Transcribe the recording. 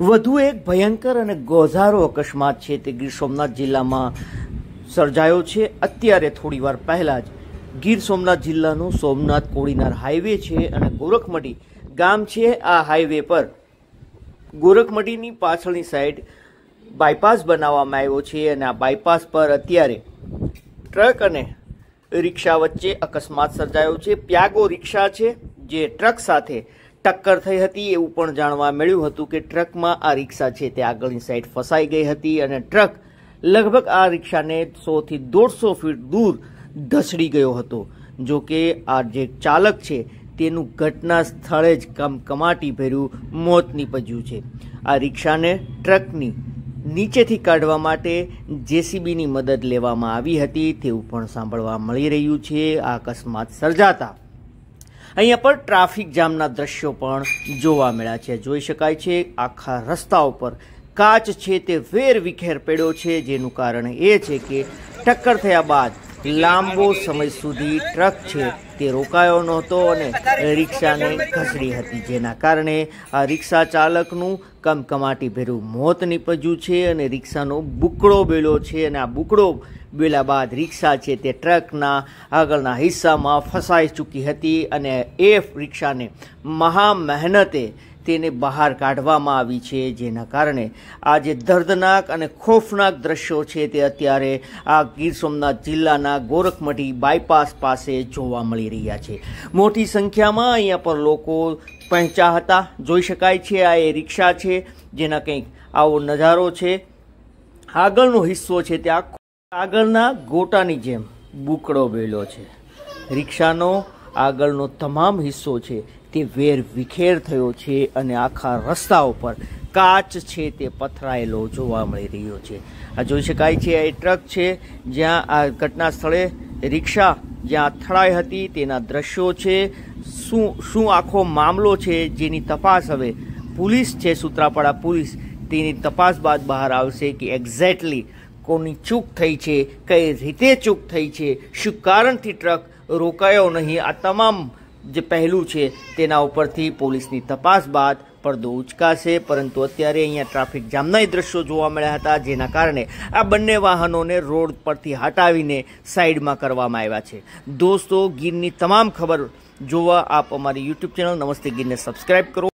વધુ એક ભયંકર અને ગોઝારો અકસ્માત છે તે ગીર સોમનાથ જિલ્લામાં સર્જાયો છે અત્યારે થોડીવાર પહેલાં જ ગીર સોમનાથ જિલ્લાનો સોમનાથ કોડીનાર હાઈવે છે અને ગોરખમટી ગામ છે આ હાઈવે પર ગોરખમટીની પાછળની સાઈડ બાયપાસ બનાવવામાં આવ્યો છે અને આ બાયપાસ પર અત્યારે ટ્રક અને રિક્ષા વચ્ચે અકસ્માત સર્જાયો છે પ્યાગો રિક્ષા છે જે ટ્રક સાથે ટક્કર થઈ હતી એવું પણ જાણવા મળ્યું હતું કે ટ્રકમાં આ રિક્ષા છે તે આગળની સાઈડ ફસાઈ ગઈ હતી અને ટ્રક લગભગ આ રિક્ષાને સોથી દોઢસો ફીટ દૂર ધસડી ગયો હતો જો કે આ જે ચાલક છે તેનું ઘટના સ્થળે જ કમકમાટી ભર્યું મોત નીપજ્યું છે આ રિક્ષાને ટ્રકની નીચેથી કાઢવા માટે જેસીબીની મદદ લેવામાં આવી હતી તેવું પણ સાંભળવા મળી રહ્યું છે આ અકસ્માત સર્જાતા અહીંયા પર ટ્રાફિક જામના દ્રશ્યો પણ જોવા મળ્યા છે જોઈ શકાય છે આખા રસ્તા ઉપર કાચ છે તે વેર વિખેર પડ્યો છે જેનું કારણ એ છે કે ટક્કર થયા બાદ લાંબો સમય સુધી ટ્રક છે તે રોકાયો નહોતો અને રિક્ષાને ખસડી હતી જેના કારણે આ રિક્ષા ચાલકનું કમકમાટીભેરું મોત નીપજ્યું છે અને રિક્ષાનો બુકડો બેલો છે અને આ બુકડો બેલા બાદ રિક્ષા છે તે ટ્રકના આગળના હિસ્સામાં ફસાઈ ચૂકી હતી અને એ રિક્ષાને મહા મહેનતે તેને બહાર કાઢવામાં આવી છે જેના કારણે આ જે દર્દનાક અને ખોફનાક દ્રશ્યો છે તે અત્યારે આ ગીર સોમનાથ જિલ્લાના ગોરખમઢી બાયપાસ પાસે જોવા મળી મળી રહ્યા છે મોટી સંખ્યામાં અહીંયા પર લોકો પહેંચ્યા હતા જોઈ શકાય છે આ એ રિક્ષા છે જેના કંઈક આવો નજારો છે આગળનો હિસ્સો છે ત્યાં આગળના ગોટાની જેમ બુકડો બેલો છે રિક્ષાનો આગળનો તમામ હિસ્સો છે તે વેર વિખેર થયો છે અને આખા રસ્તા ઉપર કાચ છે તે પથરાયેલો જોવા મળી રહ્યો છે આ જોઈ શકાય છે આ ટ્રક છે જ્યાં આ ઘટના સ્થળે રિક્ષા જ્યાં અથડાઈ હતી તેના દ્રશ્યો છે શું શું આખો મામલો છે જેની તપાસ હવે પોલીસ છે સૂત્રાપાડા પોલીસ તેની તપાસ બાદ બહાર આવશે કે એક્ઝેક્ટલી કોની ચૂક થઈ છે કઈ રીતે ચૂક થઈ છે શું કારણથી ટ્રક રોકાયો નહીં આ તમામ જે પહેલું છે તેના ઉપરથી પોલીસની તપાસ બાદ પડદો ઉચકાશે પરંતુ અત્યારે અહીંયા ટ્રાફિક જામના દ્રશ્યો જોવા મળ્યા હતા જેના કારણે આ બંને વાહનોને રોડ પરથી હટાવીને સાઈડમાં કરવામાં આવ્યા છે દોસ્તો ગીરની તમામ ખબર જોવા આપ અમારી યુટ્યુબ ચેનલ નમસ્તે ગીરને સબસ્ક્રાઈબ કરો